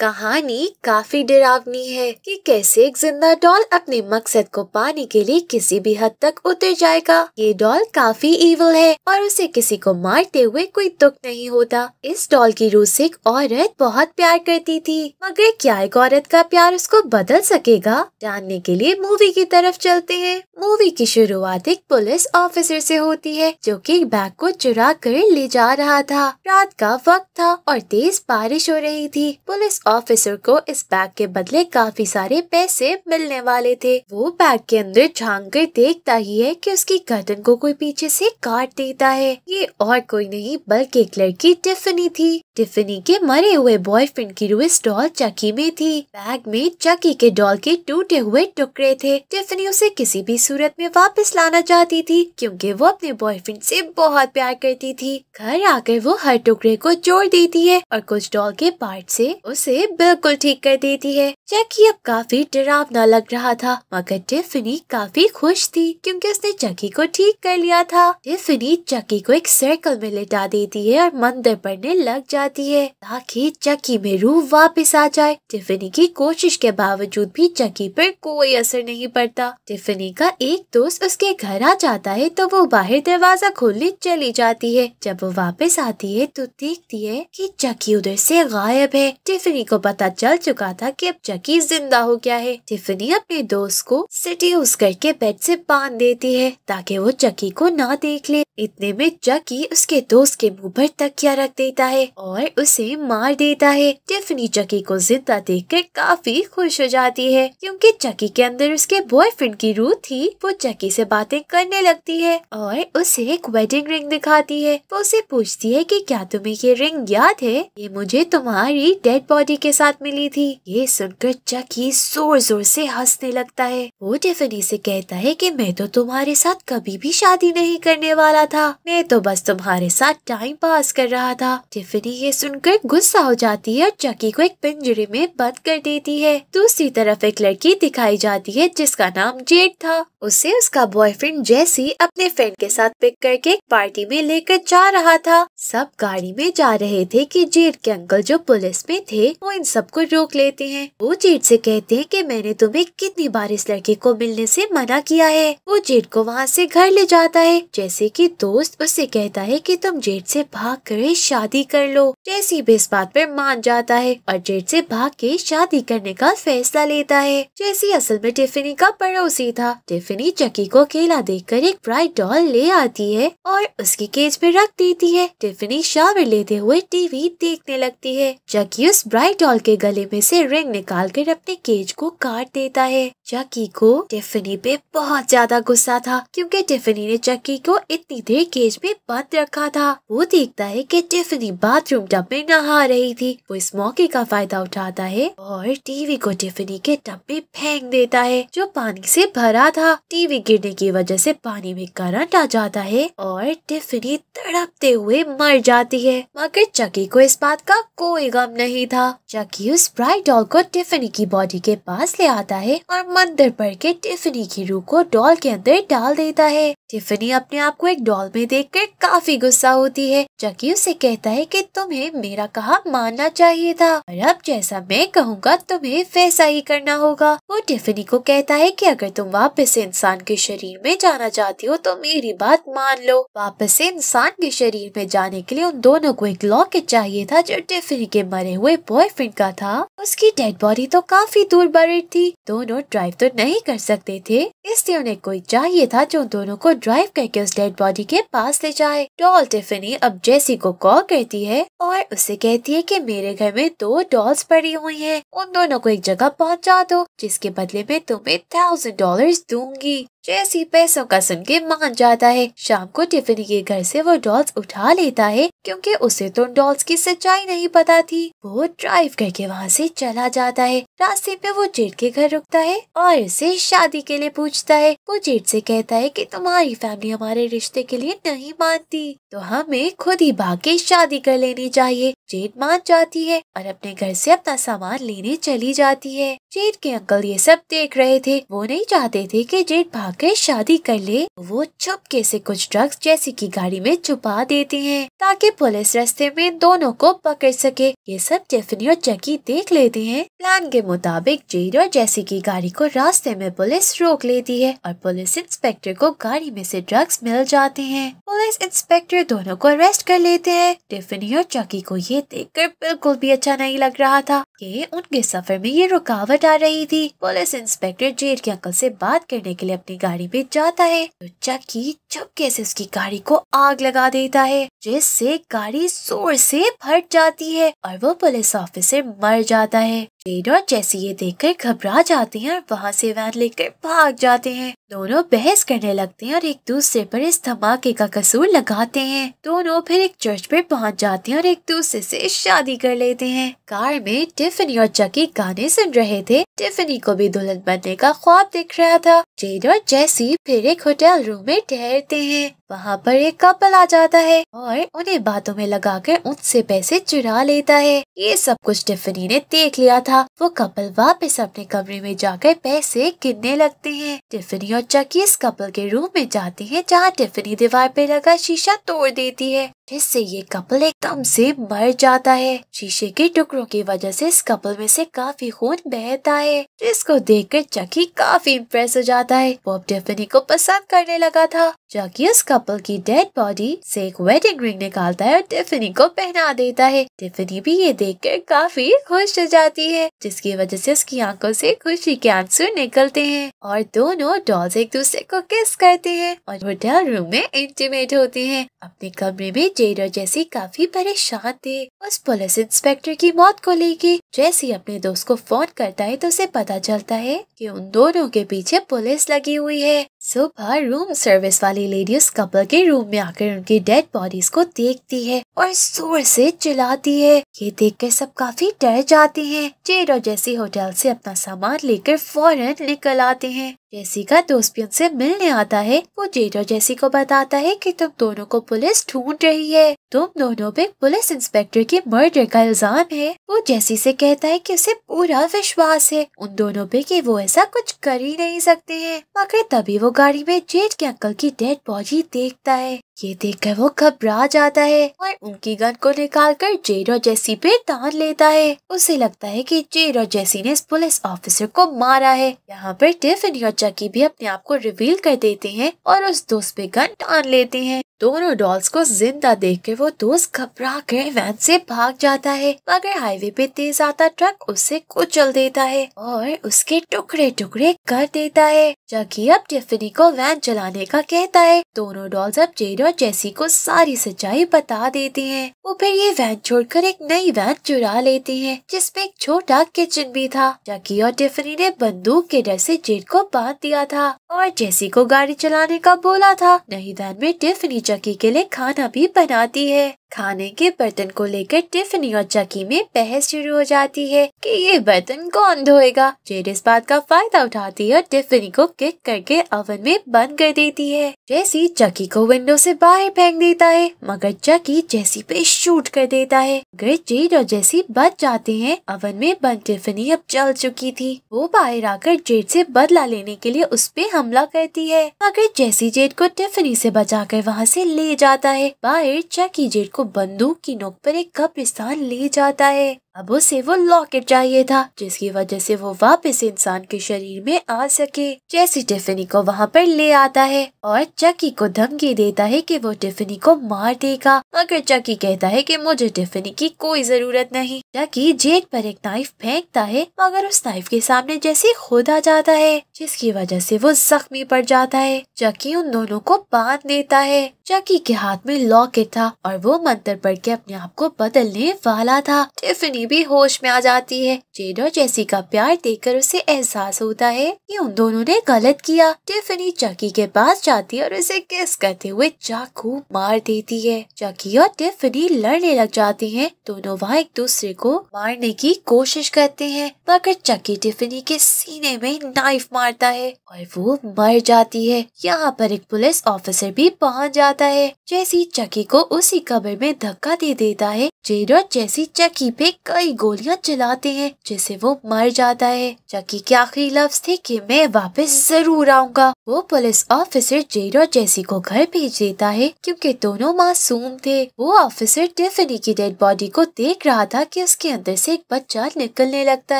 कहानी काफी डरावनी है कि कैसे एक जिंदा डॉल अपने मकसद को पाने के लिए किसी भी हद तक उतर जाएगा ये डॉल काफी इवल है और उसे किसी को मारते हुए कोई दुख नहीं होता इस डॉल की रूह से एक औरत बहुत प्यार करती थी मगर क्या एक औरत का प्यार उसको बदल सकेगा जानने के लिए मूवी की तरफ चलते हैं मूवी की शुरुआत एक पुलिस ऑफिसर से होती है जो कि एक बैग को चुरा कर ले जा रहा था रात का वक्त था और तेज बारिश हो रही थी पुलिस ऑफिसर को इस बैग के बदले काफी सारे पैसे मिलने वाले थे वो बैग के अंदर झांक कर देखता ही है कि उसकी गर्दन को कोई पीछे से काट देता है ये और कोई नहीं बल्कि एक लड़की टिफनी थी टिफिनी के मरे हुए बॉयफ्रेंड की रुइस डॉल चकी में थी बैग में चकी के डॉल के टूटे हुए टुकड़े थे टिफिनी उसे किसी भी सूरत में वापस लाना चाहती थी क्योंकि वो अपने बॉयफ्रेंड से बहुत प्यार करती थी घर आकर वो हर टुकड़े को जोड़ देती है और कुछ डॉल के पार्ट से उसे बिल्कुल ठीक कर देती है चकी अब काफी डरावना लग रहा था मगर टिफिनी काफी खुश थी क्योंकि उसने चकी को ठीक कर लिया था टिफिनी चकी को एक सर्कल में लिटा देती है और मंदिर पड़ने लग जाती जाती है ताकि चक्की में रूह वापस आ जाए टिफिनी की कोशिश के बावजूद भी चक्की पर कोई असर नहीं पड़ता टिफिनी का एक दोस्त उसके घर आ जाता है तो वो बाहर दरवाजा खोलने चली जाती है जब वो वापस आती है तो देखती है कि चक्की उधर से गायब है टिफिनी को पता चल चुका था कि अब चक्की जिंदा हो गया है टिफिनी अपने दोस्त को सिटी यूज करके बेड से बांध देती है ताकि वो चक्की को ना देख ले इतने में जकी उसके दोस्त के मुंह पर तकिया रख देता है और उसे मार देता है टिफनी चकी को जिंदा देखकर काफी खुश हो जाती है क्योंकि चकी के अंदर उसके बॉयफ्रेंड की रूह थी वो चकी से बातें करने लगती है और उसे एक वेडिंग रिंग दिखाती है वो उसे पूछती है कि क्या तुम्हें ये रिंग याद है ये मुझे तुम्हारी डेड बॉडी के साथ मिली थी ये सुनकर चकी जोर जोर से हंसने लगता है वो टिफनी से कहता है की मैं तो तुम्हारे साथ कभी भी शादी नहीं करने वाला था मैं तो बस तुम्हारे साथ टाइम पास कर रहा था टिफिनी ये सुनकर गुस्सा हो जाती है और चक्की को एक पिंजरे में बंद कर देती है दूसरी तरफ एक लड़की दिखाई जाती है जिसका नाम जेड था उसे उसका बॉयफ्रेंड जैसी अपने फ्रेंड के साथ पिक करके एक पार्टी में लेकर जा रहा था सब गाड़ी में जा रहे थे कि जेड के अंकल जो पुलिस में थे वो इन सबको रोक लेते हैं वो जेड से कहते हैं कि मैंने तुम्हें कितनी बार इस लड़के को मिलने से मना किया है वो जेड को वहाँ से घर ले जाता है जैसे कि दोस्त उससे कहता है कि तुम जेठ से भाग कर शादी कर लो जैसी भी इस बात पर मान जाता है और जेठ से भाग के शादी करने का फैसला लेता है जैसी असल में टिफिनी का पड़ोसी था टिफिनी चक्की को अकेला कर एक ब्राइट डॉल ले आती है और उसकी केज में रख देती है टिफिनी शावर लेते हुए टीवी देखने लगती है चक्की उस ब्राइट डॉल के गले में से रिंग निकाल कर अपने केज को काट देता है चक्की को टिफिनी पे बहुत ज्यादा गुस्सा था क्योंकि टिफिनी ने चक्की को इतनी सीधे केज में बंद रखा था वो देखता है कि टिफनी बाथरूम टब में नहा रही थी वो इस मौके का फायदा उठाता है और टीवी को टिफनी के टब में फेंक देता है जो पानी से भरा था टीवी गिरने की वजह से पानी में करंट आ जाता है और टिफनी तड़पते हुए मर जाती है मगर चकी को इस बात का कोई गम नहीं था चकी उस ब्राइट डॉल को टिफनी की बॉडी के पास ले आता है और मंदिर पर के टिफनी की रूह को डॉल के अंदर डाल देता है टिफनी अपने आप को एक डॉल में देखकर काफी गुस्सा होती है जबकि उसे कहता है कि तुम्हें मेरा कहा मानना चाहिए था और अब जैसा मैं कहूँगा तुम्हें वैसा ही करना होगा वो टिफिनी को कहता है कि अगर तुम वापस इंसान के शरीर में जाना चाहती हो तो मेरी बात मान लो वापस इंसान के शरीर में जाने के लिए उन दोनों को एक लॉकेट चाहिए था जो टिफिनी के मरे हुए बॉयफ्रेंड का था उसकी डेड बॉडी तो काफी दूर बड़ी थी दोनों ड्राइव तो नहीं कर सकते थे इसलिए उन्हें कोई चाहिए था जो दोनों को ड्राइव करके उस डेड बॉडी डैडी के पास ले जाए डॉल टिफिनी अब जेसी को कॉल करती है और उसे कहती है कि मेरे घर में दो डॉल्स पड़ी हुई हैं उन दोनों को एक जगह पहुंचा दो जिसके बदले में तुम्हें थाउजेंड डॉलर दूंगी जैसी पैसों का सुन के मान जाता है शाम को टिफिन के घर से वो डॉल्स उठा लेता है क्योंकि उसे तो डॉल्स की सच्चाई नहीं पता थी वो ड्राइव करके वहाँ से चला जाता है रास्ते पे वो जेठ के घर रुकता है और उसे शादी के लिए पूछता है वो जेट से कहता है कि तुम्हारी फैमिली हमारे रिश्ते के लिए नहीं मानती तो हमें खुद ही भाग के शादी कर लेनी चाहिए जेठ मान जाती है और अपने घर से अपना सामान लेने चली जाती है जेठ के अंकल ये सब देख रहे थे वो नहीं चाहते थे की जेट भाग के शादी कर ले वो चुपके से कुछ ड्रग्स जैसी की गाड़ी में छुपा देती हैं ताकि पुलिस रास्ते में दोनों को पकड़ सके ये सब जेफनी और चकी देख लेते हैं प्लान के मुताबिक जेरी और जैसी की गाड़ी को रास्ते में पुलिस रोक लेती है और पुलिस इंस्पेक्टर को गाड़ी में से ड्रग्स मिल जाते हैं पुलिस इंस्पेक्टर दोनों को अरेस्ट कर लेते हैं टिफिनी और चकी को ये कर बिल्कुल भी अच्छा नहीं लग रहा था कि उनके सफर में ये रुकावट आ रही थी पुलिस इंस्पेक्टर जेर के अंकल से बात करने के लिए अपनी गाड़ी पे जाता है तो चक्की चपके से उसकी गाड़ी को आग लगा देता है जिससे गाड़ी जोर से फट जाती है और वो पुलिस ऑफिसर मर जाता है जेड और जैसी ये देखकर घबरा जाते हैं और वहाँ से वैन लेकर भाग जाते हैं दोनों बहस करने लगते हैं और एक दूसरे पर इस धमाके का कसूर लगाते हैं दोनों फिर एक चर्च पर पहुँच जाते हैं और एक दूसरे से शादी कर लेते हैं कार में टिफिनी और चकी गाने सुन रहे थे टिफिनी को भी दुल्हन बनने का ख्वाब दिख रहा था जेड और जैसी फिर एक होटल रूम में ठहरते हैं वहाँ पर एक कपल आ जाता है और उन्हें बातों में लगाकर उनसे पैसे चुरा लेता है ये सब कुछ टिफनी ने देख लिया था वो कपल वापस अपने कमरे में जाकर पैसे गिनने लगते हैं टिफिनी और चकी इस कपल के रूम में जाती है जहाँ टिफिनी दीवार पे लगा शीशा तोड़ देती है जिससे ये कपल एकदम से मर जाता है शीशे के टुकड़ों की वजह से इस कपल में से काफी खून बहता है जिसको देखकर चकी काफी इम्प्रेस हो जाता है वो अब टिफिनी को पसंद करने लगा था चकी उस कपल की डेड बॉडी से एक वेडिंग रिंग निकालता है और टिफिनी को पहना देता है टिफिनी भी ये देख काफी खुश हो जाती है जिसकी वजह से उसकी आंखों से खुशी के आंसू निकलते हैं और दोनों डॉल्स एक दूसरे को किस करते हैं और होटल रूम में इंटीमेट होते हैं अपने कमरे में जेडो जैसी काफी परेशान थे उस पुलिस इंस्पेक्टर की मौत को लेके जैसे अपने दोस्त को फोन करता है तो उसे पता चलता है कि उन दोनों के पीछे पुलिस लगी हुई है सुबह रूम सर्विस वाली लेडीज कपल के रूम में आकर उनकी डेड बॉडीज को देखती है और जोर से चिल्लाती है ये देख कर सब काफी डर जाते हैं जेड और जैसी होटल से अपना सामान लेकर फौरन निकल आते हैं जैसी का दोस्त भी उनसे मिलने आता है वो जेड और जैसी को बताता है कि तुम दोनों को पुलिस ढूंढ रही है तुम दोनों पे पुलिस इंस्पेक्टर के मर्डर का इल्जाम है वो जैसी से कहता है कि उसे पूरा विश्वास है उन दोनों पे कि वो ऐसा कुछ कर ही नहीं सकते हैं मगर तभी वो गाड़ी में जेठ के अंकल की डेड बॉडी देखता है ये देखकर वो घबरा जाता है और उनकी गन को निकाल कर जेरो जैसी पे तान लेता है उसे लगता है कि जेरो जैसी ने इस पुलिस ऑफिसर को मारा है यहाँ पर टिफिन और चक्की भी अपने आप को रिवील कर देते हैं और उस दोस्त पे गन तान लेते हैं दोनों डॉल्स को जिंदा देख के वो दोस्त घबरा कर वैन से भाग जाता है मगर हाईवे पे तेज आता ट्रक उससे कुचल देता है और उसके टुकड़े टुकड़े कर देता है जबकि अब टिफिनी को वैन चलाने का कहता है दोनों डॉल्स अब जेरो और जैसी को सारी सच्चाई बता देते हैं वो फिर ये वैन छोड़कर एक नई वैन चुरा लेते हैं जिसमें एक छोटा किचन भी था जकी और टिफनी ने बंदूक के डर से जेट को बांध दिया था और जेसी को गाड़ी चलाने का बोला था नहीं तो दैन में टिफनी चक्की के लिए खाना भी बनाती है खाने के बर्तन को लेकर टिफनी और चक्की में बहस शुरू हो जाती है कि ये बर्तन कौन धोएगा जेड इस बात का फायदा उठाती है और टिफनी को किक करके ओवन में बंद कर देती है जेसी चक्की को विंडो से बाहर फेंक देता है मगर चक्की जेसी पे शूट कर देता है अगर जेड और जेसी बच जाते हैं ओवन में बंद टिफनी अब जल चुकी थी वो बाहर आकर जेड से बदला लेने के लिए उस पे हमला करती है मगर जैसी जेट को टिफनी से बचाकर वहाँ से ले जाता है बाहर चैकी जेट को बंदूक की नोक पर एक कब्रिस्तान ले जाता है अब उसे वो लॉकेट चाहिए था जिसकी वजह से वो वापस इंसान के शरीर में आ सके जैसी टिफिनी को वहाँ पर ले आता है और चक्की को धमकी देता है कि वो टिफिनी को मार देगा मगर चक्की कहता है कि मुझे टिफिनी की कोई जरूरत नहीं चकी जेट पर एक नाइफ फेंकता है मगर उस नाइफ के सामने जैसे खुद आ जाता है जिसकी वजह से वो जख्मी पड़ जाता है चक्की उन दोनों को बांध देता है जैकी के हाथ में लॉकेट था और वो मंत्र पढ़ के अपने आप को बदलने वाला था टिफिनी भी होश में आ जाती है जेड और जैसी का प्यार देखकर उसे एहसास होता है कि उन दोनों ने गलत किया टिफिनी जैकी के पास जाती है और उसे किस करते हुए चाकू मार देती है जैकी और टिफनी लड़ने लग जाते हैं दोनों वहाँ एक दूसरे को मारने की कोशिश करते हैं मगर चकी टिफिनी के सीने में नाइफ मारता है और वो मर जाती है यहाँ पर एक पुलिस ऑफिसर भी पहुँच जाता जाता है जैसी चक्की को उसी कमरे में धक्का दे देता है जेडर जैसी चकी पे कई गोलियां चलाते हैं जैसे वो मर जाता है चकी के आखिरी लफ्ज थे कि मैं वापस जरूर आऊंगा वो पुलिस ऑफिसर जेडर जैसी को घर भेज देता है क्योंकि दोनों मासूम थे वो ऑफिसर टिफनी की डेड बॉडी को देख रहा था कि उसके अंदर से एक बच्चा निकलने लगता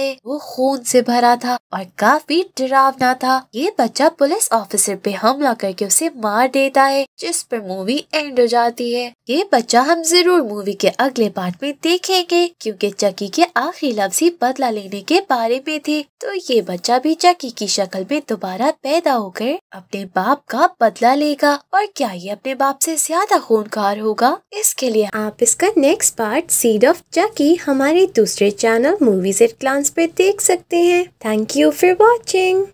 है वो खून से भरा था और काफी डरावना था ये बच्चा पुलिस ऑफिसर पे हमला करके उसे मार देता है जिस पर मूवी एंड हो जाती है ये बच्चा हम जरूर मूवी के अगले अगले पार्ट में देखेंगे क्योंकि चकी के आखिरी लफ्ज ही बदला लेने के बारे में थे तो ये बच्चा भी चकी की शक्ल में दोबारा पैदा होकर अपने बाप का बदला लेगा और क्या ये अपने बाप से ज्यादा खूनकार होगा इसके लिए आप इसका next part seed of Chucky हमारे दूसरे चैनल मूवीज एट क्लांस पे देख सकते हैं थैंक यू फॉर वॉचिंग